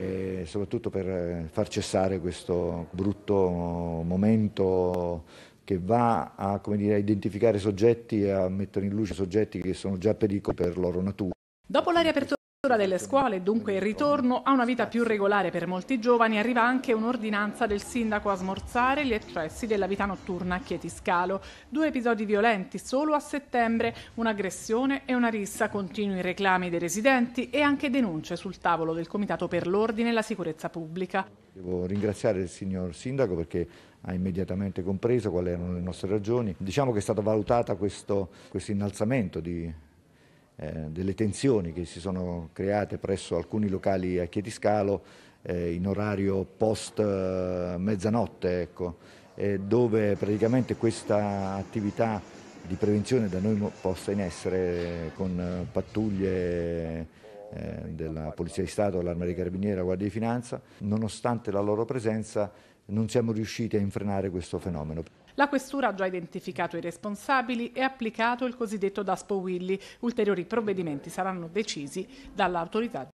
e soprattutto per eh, far cessare questo brutto eh, momento che va a dire, identificare soggetti e a mettere in luce soggetti che sono già pericoli per loro natura. Dopo la riapertura delle scuole, dunque il ritorno a una vita più regolare per molti giovani, arriva anche un'ordinanza del sindaco a smorzare gli eccessi della vita notturna a Chietiscalo. Due episodi violenti solo a settembre, un'aggressione e una rissa, continui reclami dei residenti e anche denunce sul tavolo del Comitato per l'Ordine e la Sicurezza Pubblica. Devo ringraziare il signor sindaco perché ha immediatamente compreso quali erano le nostre ragioni. Diciamo che è stato valutato questo, questo innalzamento di eh, delle tensioni che si sono create presso alcuni locali a Chietiscalo eh, in orario post eh, mezzanotte, ecco, dove praticamente questa attività di prevenzione da noi posta in essere con eh, pattuglie della Polizia di Stato, l'Arma dei Carabinieri, la Guardia di Finanza, nonostante la loro presenza non siamo riusciti a infrenare questo fenomeno. La questura ha già identificato i responsabili e applicato il cosiddetto Daspo Willy. Ulteriori provvedimenti saranno decisi dall'autorità.